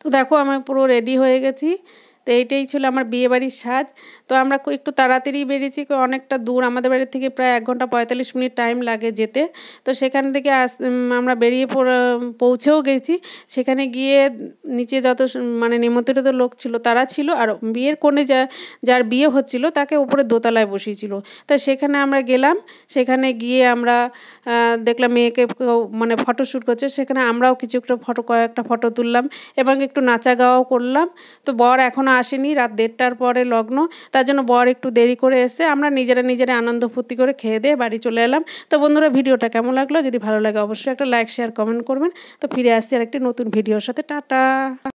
তো দেখো আমি পুরো রেডি হয়ে গেছি তো এইটাই ছিল আমার বিয়েবাড়ির সাজ তো আমরা একটু তাড়াতাড়ি বেরিয়েছি অনেকটা দূর আমাদের বাড়ি থেকে প্রায় এক ঘন্টা পঁয়তাল্লিশ মিনিট টাইম লাগে যেতে তো সেখান থেকে আস আমরা বেরিয়ে পৌঁছেও গেছি সেখানে গিয়ে নিচে যত মানে নিমন্ত্রিত লোক ছিল তারা ছিল আর বিয়ের কোণে যা যার বিয়ে হচ্ছিল তাকে উপরে দোতলায় বসিয়েছিল তো সেখানে আমরা গেলাম সেখানে গিয়ে আমরা দেখলাম মেয়েকে মানে ফটো শ্যুট করছে সেখানে আমরাও কিছু একটা ফটো কয়েকটা ফটো তুললাম এবং একটু নাচা গাওয়াও করলাম তো বর এখনও আসেনি রাত দেড়টার পরে লগ্ন তার জন্য বর একটু দেরি করে এসে আমরা নিজেরা নিজেরা আনন্দ ফুর্তি করে খেয়ে দিয়ে বাড়ি চলে এলাম তো বন্ধুরা ভিডিওটা কেমন লাগলো যদি ভালো লাগে অবশ্যই একটা লাইক শেয়ার কমেন্ট করবেন তো ফিরে আসছি আর একটি নতুন ভিডিওর সাথে টাটা